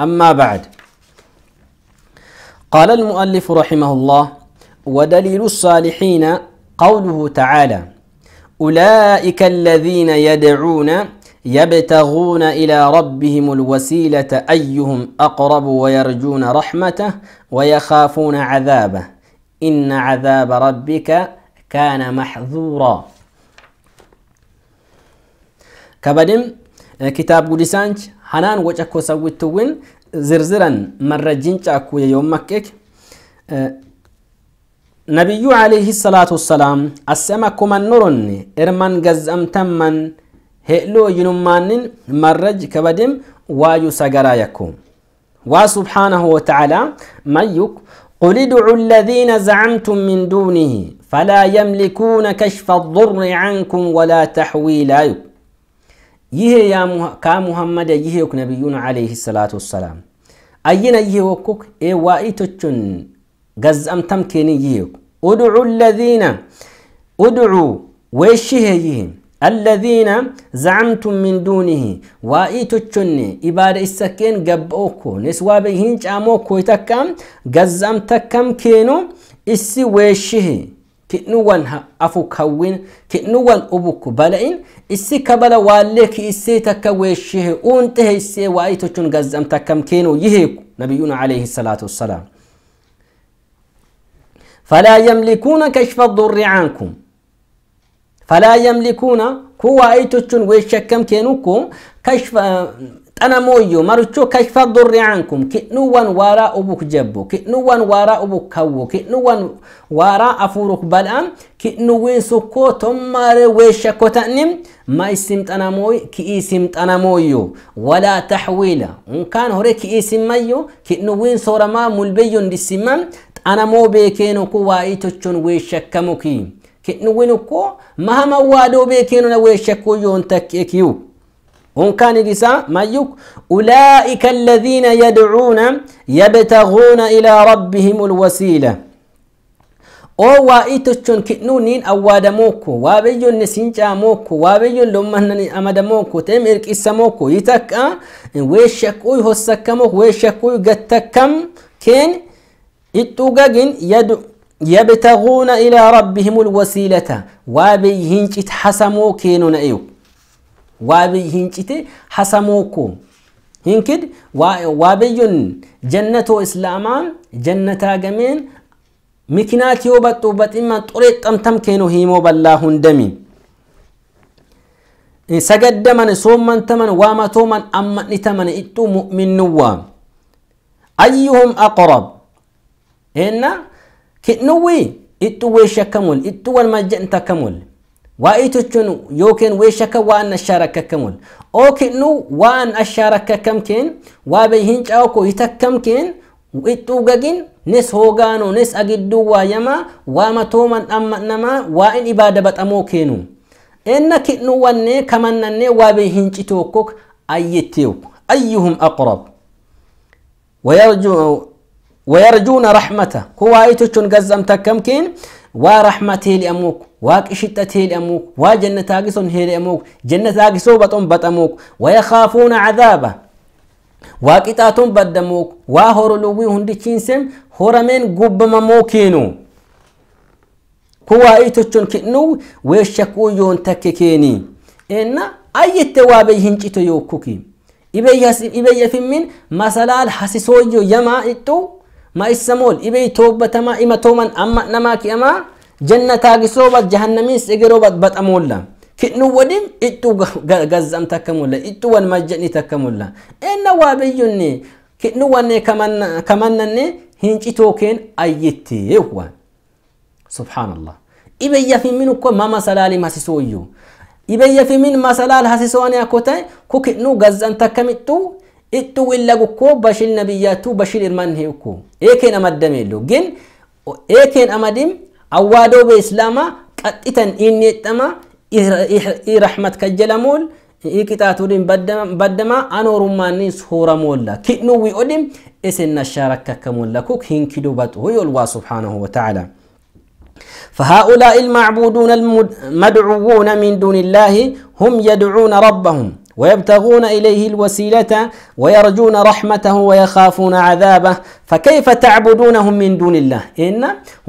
أما بعد قال المؤلف رحمه الله ودليل الصالحين قوله تعالى أولئك الذين يدعون يبتغون إلى ربهم الوسيلة أيهم أقرب ويرجون رحمته ويخافون عذابه إن عذاب ربك كان محذورا كبدم كتاب قدسانج حنان وجهكو سويتوين زرزرا مرجين جاكو يوم مكك نبي عليه الصلاة والسلام السما كمان نورن إرمان قزم تمن هئلو ينمانن مرج كبدم وايو سقرايكم وسبحانه وتعالى ميك قل ادعوا الذين زعمتم من دونه فلا يملكون كشف الضر عنكم ولا تحويلا يهي ይሄ ከሙሐመድ ይሄክ ነቢዩን ዓለይሂ ሰላቱ ወሰላም አየነ ይሄወኩክ ኤዋኢቶቹን ገዛምተም ኬኒ ይሄኩ ኡድዑ ለዚነ ኡድዑ ወይሽሄ ይሄ الذين زعمتم من دونه وإيتوچن إبادة السكين قبأوكو نسوا بهين جاموكو يتكام قزام تكام كينو إسي ويشه كنوانها أفو كوين كنوان أبوك بلعين إسي كبلا واليك إسي تكويشه أونته إسي وأيتو غزم تكام كينو يهيكو نبينا عليه الصلاة والسلام فلا يملكون كشف الضر عنكم فلا يملكون كوا أيتو تشن ويشكم كينوكم كشف أنا مويو مرتشو كشف الضر عنكم كنوان وراء أبوك جبو كنوان وراء أبوك كو كنوان وراء أفورك بلأم كنوين سكو تمار ويشكو تأنم ما اسمت أنا موي كي اسمت أنا مويو ولا تحويلة إن كان هوري كي اسم ميو كنوين صورة ما ملبيون للسمام أنا مو بيكينو كو وايتوشون ويشكمو كي كو مهما وادو بيكينو ويشكو يون تكيكيو وكان يقسى ما يوك أولئك الذين يدعون يبتغون إلى ربهم الوسيلة أو وايتشون كنونين أواد موكو وابيون موكو وابيون لمهن أمدموكو تم إرك يتك يتكا آه؟ ويشكوي هسكموك ويشكوي قتكم كين إتوغاقين يدعون يبتغون إلى ربهم الوسيلة وابيهنج اتحسموا كينون أيوك وابي هنجتي حسموكو هنكد وابي جنة إسلاما جنة جمين مكنات يوبت توبت إما طريق تمتم كينو هيمو بالله دمي سجد من صوم من تمن وما تومن أما نتمن إتو مؤمن نوام أيهم أقرب إن كنوي إتو شكمل إتو المجن تكمل وايتوچن يوكن ويشك وان الشارك كمون نو وان الشارك كمكن وابيهن چاوكو ويتو ويتوغاغين نس هوغانو نس اجدو ويما وما تومن اما نما وان ابادة بتامو كينو انك نو ون كمنن وابيهن چتوكوك ايتيو ايهم اقرب ويرجو ويرجون رحمته كوايتوچن غزمتكمكن ورحمته لاموكو waaqi shixxatee hidhamuuk waa janna taagison hidhamuuk janna taagisoo baxoon baxamuuk waya kaafuuna cadaaba waa qixaatoon baddamuuk waa horolowwii hundichiinsem horameen gubbamamoo keenu kuwaa itochon kidnu weeshakuu yoon takke keeni eenna ayyette waa bey hincito yookkuki ibeyyafimmin masalaal hasisooyyo yamaa ixxu ma issamool ibey toobbatama ima tooman amma namaa ki'amaa جنة قصوبة جهنمين سيقروبة بتأمولا كنو ودم إتو غزم تكمولا إتو والمجني تكمولا إنا وابيوني كنو وني كمان كمانني هنجي توكين أيتي يوان سبحان الله إبيا في منو كو ماما سلالي ما سيسويو إبيا في من ما سلال هسيسواني أكوتاي كو كنو غزم تكمتو إتو ولا كو بشيل نبياتو بشيل إرمان هيوكو إيكين أمدميلو جن إيكين أمدم هوادو بإسلاما قطتا إني تما إي رحمة كجلمول إي كتاتورين بدما أنا رماني سهورة مولا كئنو ويؤدم إسن الشارك كمولا كوك هنكدو بدو يلوى سبحانه وتعالى فهؤلاء المعبودون المدعوون من دون الله هم يدعون ربهم ويبتغون إليه الوسيلة ويرجون رحمته ويخافون عذابه فكيف تعبدونهم من دون الله إن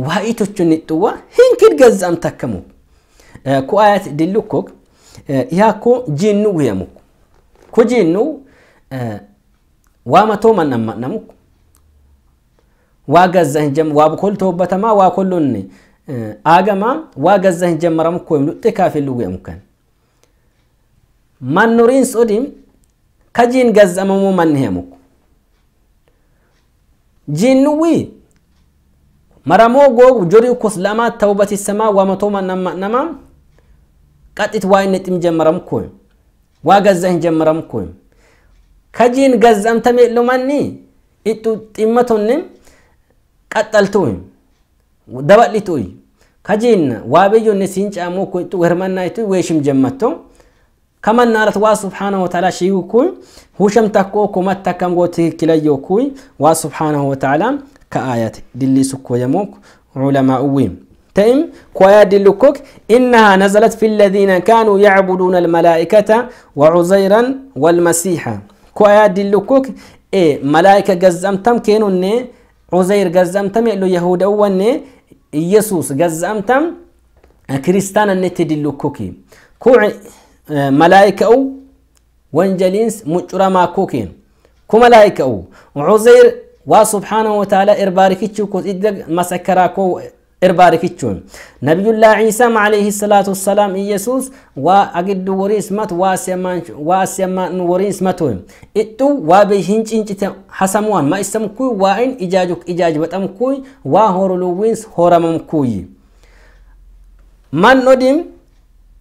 وهايتو تشنتوا هنكل جز أم تكمو آه، كوات دلوكوك آه، ياكو جنو ويموك كو جنو آه وما توما نم نموك واجز هنجم وابكل توبتما واكلني آجما آه، واجز هنجم رمكو يملو تكافي اللو يمكن ማኖሪን ጾዲም ከጂን ገዘመሙ ማንሄሙኩ ጂንዊ መረሞ ጎግ ጆሪ ኩስ ለማ ተውበት ይሰማ ወመቶ ማናማ ቀጢት ዋይ ነጥም ጀመረም ኮይ ዋገዘህን ጀመረም ኮይ ከጂን ገዘም ተሜሎ ማኒ እጡ ጢመቶን ቀጠልቱ ደበሊቱ ከጂን ዋበዮ ነሲን ጫሙ ኮይቱ ወርማናይቱ ወይሽም ጀመቶም كما نارت وا سبحانه وتعالى شيكوي هوشم تكو كما تكم غوتي كلا يوكوي وا سبحانه وتعالى كآيات دلي سكو يموك علماء ويم تيم كويا دلوكوك إنها نزلت في الذين كانوا يعبدون الملائكة وعزيرا والمسيح كويا دلوكوك إيه ملائكة جزمتم كينو ني عزير جزمتم يقولوا يهود أول يسوس جزمتم كريستانا نتي دلوكوكي كوعي malaayika'u wanjaliins mucura maakuu keen ku malaayika'u cuzeyr waa subxaanahu wataaalaa irbaarikichuu kos idda masakaraa koo irbaarikichuun nabiyullah ciisaam calayhi salaatu wassalaam iyesuus waa agiddu worii ismat waa siyamaan worii ismatoy iddu waa bey hincincite hasamuwan ma isamkuy waa in ijaajuk ijaajbatamkuy waa horoluwins horamamkuyi man odim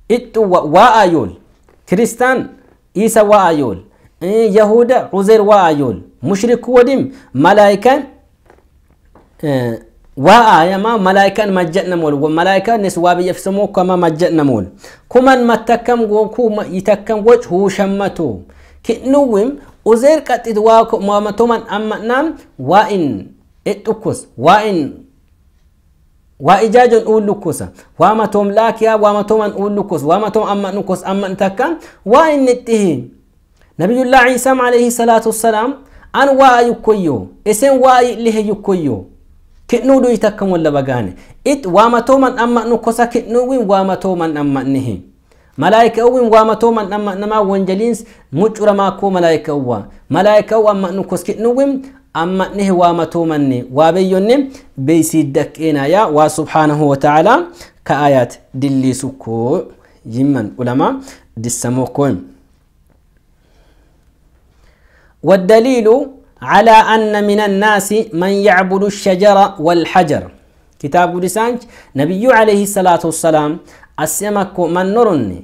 ittu waa yool kiristaan isa waa yool yahuda uzeer waa yool mushriku wadim malaayikaan waa'ayama malaayikaan majja'namool malaayikaan waa biyya fisamoo kama majja'namool kuman mattakkam kuma yitakkam woc huushammatu ki'nuwim uzeer qaxxit waa toman amma'naam waa in ittukus waa in وإجاج أول لكوسا وما توم لاكيا وما توم أن أول لكوس وما توم أما نكوس أما انتكا وإن التهي نبي الله عيسى عليه الصلاة والسلام أن واي يكويو إسن واي له يكويو كنودو يتكم ولا بغاني إت وما توم أن أما نكوسا كنوين وما توم أن أما نهي ملائكة أوين وما توم أن أما نما وانجلينس مجرما كو ملائكة أوا ملائكة أوا أما نكوس كنوين أما نه وامتومني وابيوني بيسيدك إنا يا وسبحانه وتعالى كآيات دلي سكو يمن علماء دسموكم والدليل على أن من الناس من يعبد الشجر والحجر كتاب لسانج نبي عليه الصلاة والسلام أسمك من نرني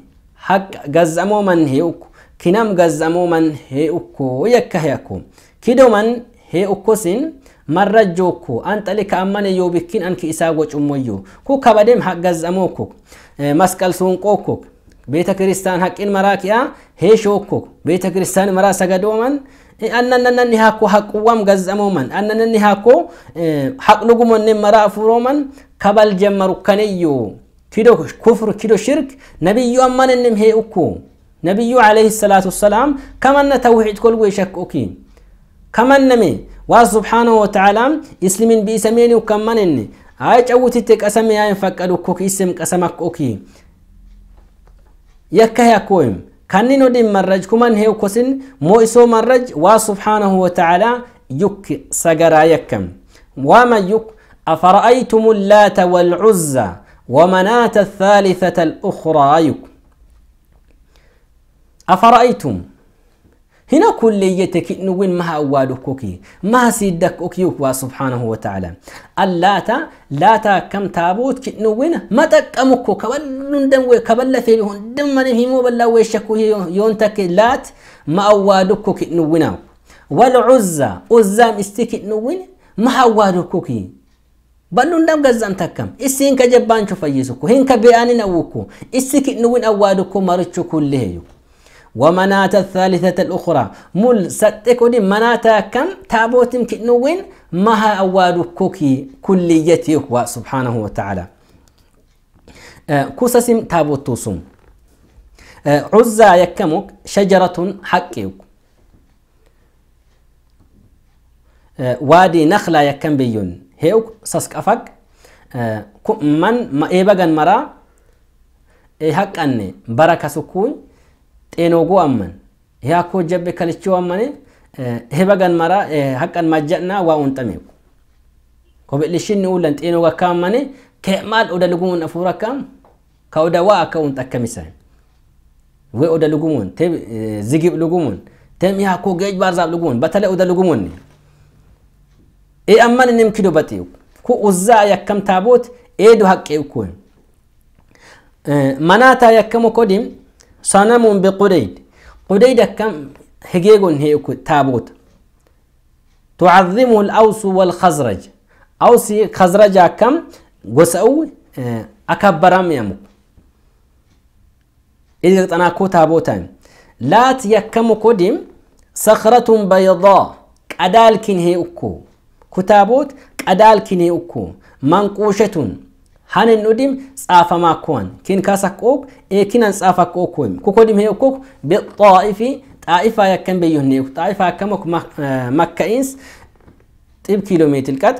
حق قزمو من هيوك كنم قزمو من هيوك يكه كدو من hee ukkosin marra jookku an xali ka ammane yoobikkin anki isaa gocummoyyo ku kabadeem haggazamookko eh, masqal suunqookko beeta kiristaan haqqin maraa ki'a hee shookko beeta kiristaan maraa sagadooman eh, annananni hakko haqquwam gazzamoman annananni hakko eh, haqlugumonne maraa afuroman kabal jamma rukkaneyyo kido kufr kido shirk nabiyyu ammanennem hee ukku nabiyyu alayhi salaatu wassalaam kamanna tawhiid kolgoy shakk ukiin كمان نمي واس سبحانه وتعالى اسلمين بيسميني وكمان اني هاي جوتي اسمي هاي ينفقد كوك اسم قسمك اوكي يكه يكويم كاني نودي مراج كمان هيو كوسين مو اسو مراج واس سبحانه وتعالى يك سغرا يكم وما يك أفرأيتم اللات والعزى ومنات الثالثة الأخرى يك أفرأيتم هنا كليتك نوين ما أوادكوكي ما سيدك أكيوك سبحانه وتعالى اللاتا لاتا كم تابوت كنوين ما تكمكو كبل دم كبل في دم من هي مو بلا ويشكو يونتك لات ما أوادكو كنوينا والعزة عزام استيك نوين ما أوادكوكي بلون دم غزان تكم اسين كجبان شو فيسكو هين كبيانين أوكو اسيك نوين أوادكو مرتشو كله ومناة الثالثة الأخرى مل ستك ودي مناتا كم تابوتم كنوين مها أواد كوكي كليتي سبحانه وتعالى آه كوسسم تابوتوسم آه عزة يكمك شجرة حقيك أه، وادي نخلة يكم بيون هيوك ساسك أفك أه، من ما إيبغن مرا إيهاك أني بركة سكون ጤኖጉ አመን ይህ አኮ ጀቤ ከልቼው አመኔ ህበገን መራ ሀቀን ማጀና ዋኡን ጠሜቁ ኮቤልሽን ውለን ጤኖግ አካመኔ ከማል ወደ ልጉሙን አፉር አካም ከወደ ዋ አካውን ጠከሚሰ ወይ ወደ ልጉሙን ዝግብ ልጉሙን ተም ያኮ ገጅ ባርዛብ ልጉሙን በተለይ ወደ ልጉሙን አመን ኪዶ በጤው ኩ ኡዛ ያከም ታቦት ኤዱ ሀቄ ኩን መናታ ያከሞ ኮዲም صنم بقريد قريد كم هجيج هي تابوت تعظمه الأوس والخزرج أوس خزرج كم قسأو أكبرم آه، يمو إذا تناكو تابوتا لا تيكم قدم صخرة بيضاء أدالكن كنهي أكو كتابوت قدال كنهي أكو منقوشة hanen nudim tsafama kuwan kin kasa kok e kinan tsafa kokuwem kukodim he kok bi ta'ifi ta'ifa yakkan be yuhne ta'ifa kamak makka ins tib kilometer kat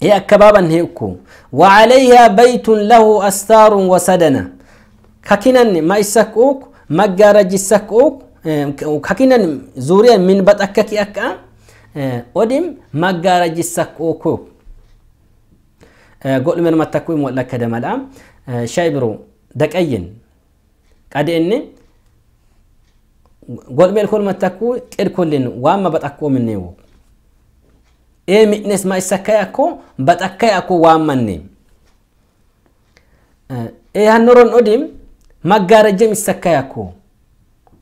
e akababa ne ku wa alayha baytun lahu astarun wa sadana kakinan ma isakuk maggaraji sakuk kakinan zuriya min batakaki akka odim maggaraji sakuk godhumen mattakkuu immoo lakka damalaa shaayibiroo daqayyin qadeenni godhumeen kun mattakkuu qedkollin waamma baxakkoo minneewu ee mi'nes ma isakkai akkoo baxakkai akkoo waammanne ee hannoron odi, maggaarajjem isakkai akkoo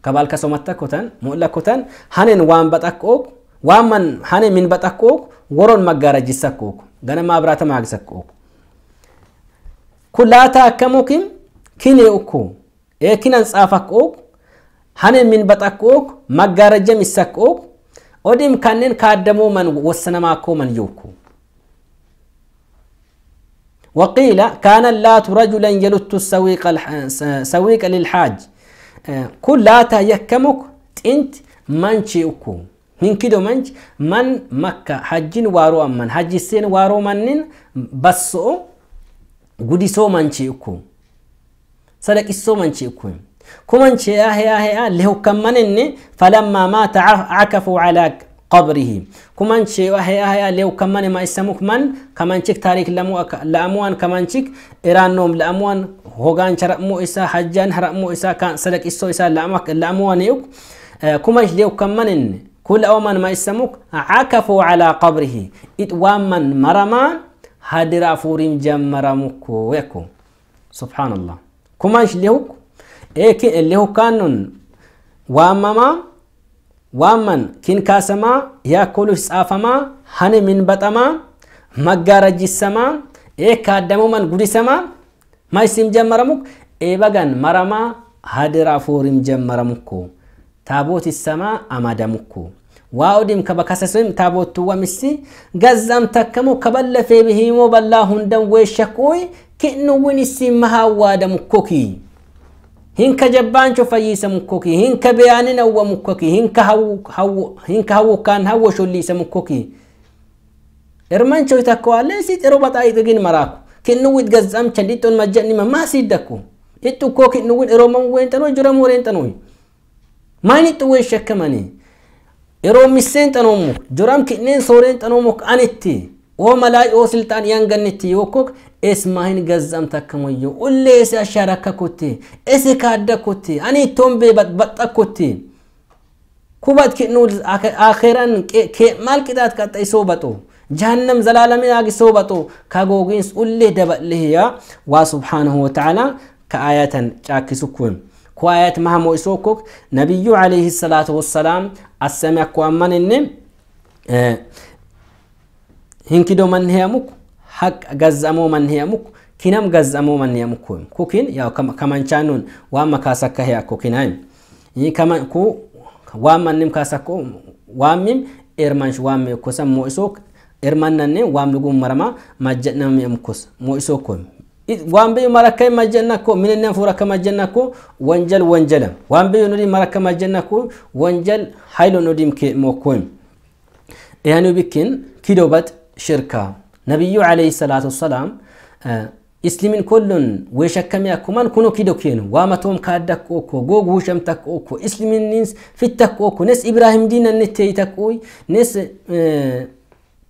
kabal kasomata kotan mulla kotan hanen waan baxakkook waaman hanen min baxakkook woron maggaarajissakkook ganama abraata maagisakko kulaata akkamukin kine ukku eekinan tsaafakkook hanen min baxakkook maggaarajja missakkook odin kannen kaaddamoo man wasanamaakkoo man yookku وقيل كان اللات رجلا يلت السويق سويق للحاج كل لاتا يكمك انت منشي اكو hinkido manchi man makka hajjin waro amman hajjisen waro mannin basso gudiso manche ikku sadaqisso manche ikku kumanche yahe yahe ya lehukkan manenne falamma mata akafu ala qabrihi kumanche yahe yahe ya lehukkan mane ma issamuk man kamanchik tarik la'amuan kamanchik iraannoom la'amuan hogaancha ra'mu isa hajjan ra'mu isa kan sadaqisso isa la'amuan yuk eh, kumanch كل أومن ما يسموك عكفوا على قبره إتواما مرما هادرا فوريم جمرمك ويكو سبحان الله كمانش لهوك إيه اللي هو كانون وامما وامن كين كاسما ياكل سافما هني من بطما مغارج السما إيه كادمو من غدي سما ما يسم جمرمك إيه بغان مرما هادرا فوريم جمرمكو taabooti samaa amadamukku waa odiim kaba kasasim taaboottuwamisi gazzam takkamu kaballafee bihiimoo ballaa hundan weeshakuuy ki'nuwwin isin mahaawwaadamukkoki hinka jabbaancho fayyiisamukkoki hinka beyaaninawamukkokki hinka hawwukkaan hawwo sholliisamukkoki irmanchoy takko allee isit ero baxaa ixigin maraaku kinnuwit gazzamcha dhixxon majja'nima maa siiddakku ixxukkoo kinnuwin ero man weenxanoo juramoo reenxanooyi maani xuwwee shakkamanii yeroo misseen xanoomu joram kidneen sooreen xanoomu anitti oo malaa oo siltaan yan gannitti yokkok es maahin gazzam takkamoyyo ulle ese asharakka kotte ese kaadda kotte ani tombe badbaxxa kotte kubat kidnu akhiran ke mal qidaat qaxxay sobaxo جهنم زلالة من أجي سوبتو كاغوغينس أولي دبقليه يا وسبحانه وتعالى كآية تاكي سكون كوايت مهمو إسوكوك نبي عليه الصلاة والسلام السمع كوامن إنم اه هنكدو من هيامك حق غزامو من هيامك كنام غزامو من هيامك كوكين يا كمان شانون واما كاسكا هيا كوكين هايم يي كمان كو واما نم كاسكو وامم إرمانش وامي كوسا مو إرمان نني وام لغو مرما مجدنا ميمكوس مو وانبي مركي ما جنكو من النفورة كما جنكو وانجل وانجلا وانبي نري مركي ما جنكو وانجل حيل نريم كي موكوين يعني بكين كدوبت شركة نبي عليه الصلاة والسلام آه إسلامين كلن ويشكم يكمن كنو كيدو كينو وامتهم كادك أوكو غوغ وشم تك أوكو إسلامين نس في تك أوكو نس إبراهيم دين النتي تك أوي نس آه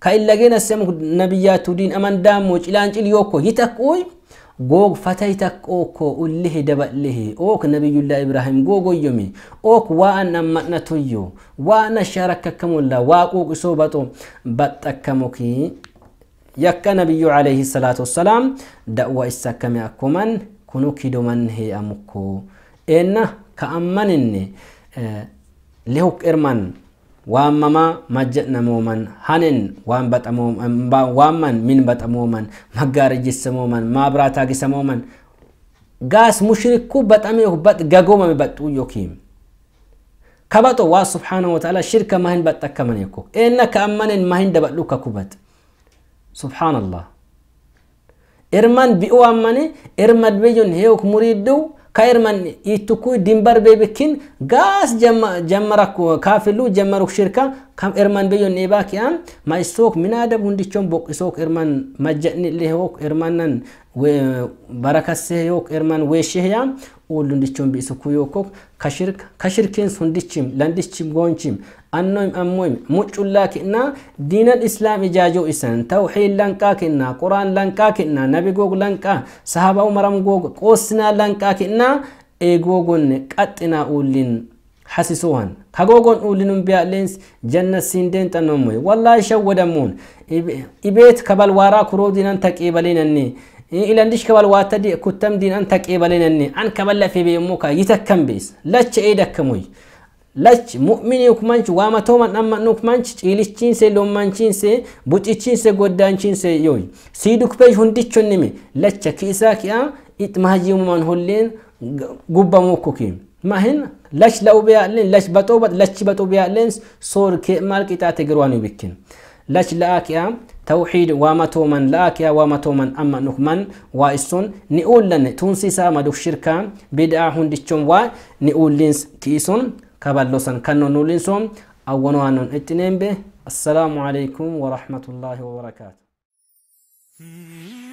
كايل لجينا سمو نبيات دين أمان داموج إلى أنجل يوكو يتك أوي goog fatay takko okko ullihi daballihi ok nabiyullah ibrahim googoyomi ok waa an ammadnatuyyo waa an ashaarakkakkamulla waa quuq isoo baxo baxakkamuki yakka nabiyyu alayhi salaatu wassalaam da'wa issakkame akkuman kunu kidoman hee'amukko eenna ka ammaninne lehuk erman waamamaa majja'namooman hanin waan baxamooman waamman min baxamooman maggaarajjisamooman maabraa taagisamooman gaas mushriku baxamee hubat gagoomame baxxuu yookiin kabaxo waa subhaanahu wa ta'ala shirka mahin baxxakkamane ko eenna ka ammanen mahin dabadhu ka kubat subhaanallah erman bi'u ammane ermadbejon heewk muriiddu كايرمن يتكو دينبر بيبكين غاس جم جمرك كافلو جمرك شركه كم ارمان بيو نيباك يام ما يسوق من ادب ونديچون بوك يسوق ارمان مجن لي هوك ارمانن و بركه هوك ارمان ويشه يام ولنديچون بيسكو يوكو كشرك كشركين سنديچيم لنديچيم غونچيم أنهم أمهم مجولا كنا دين الإسلام إجاجو إسان توحيد لنكا كنا قرآن لنكا كنا نبي قوق لنكا صحابة ومرم قوق قوسنا لنكا كنا إيقوقن قطنا أولين حسسوهن كغوغون أولين بيالينس جنة سندين تنموي والله شودمون إبيت كبل وارا كرودين تكيبلين أني ilaandish kabal waata kuttam diin an taqeebalinanne an kabal lafee beemuka yitakkan bees lacha ee dakkamuy lach mu'minii ukmanchi waamatooman dhamman ukmanchi ciilichiinse lommanchiinse bucichiinse goddaanchiinse yooy siidukpej hundichonnimi lacha kiisaa ki'a itmaajimuman holleen gubbamuukkuki mahin lach la'u beyaalleen lach baxoo lachi baxoo beyaalleen soor kee maal qixaate garwaanu bikkin lach la'a ki'a توحيد وامتومن لاكيا وامتومن أما نكمن وإسون نقول لن تنسي سامدوك شركة بدعا هندشون ونقول لنس كيسون كبلوسن كنو نولينسوم أو نوانون اتنين السلام عليكم ورحمة الله وبركاته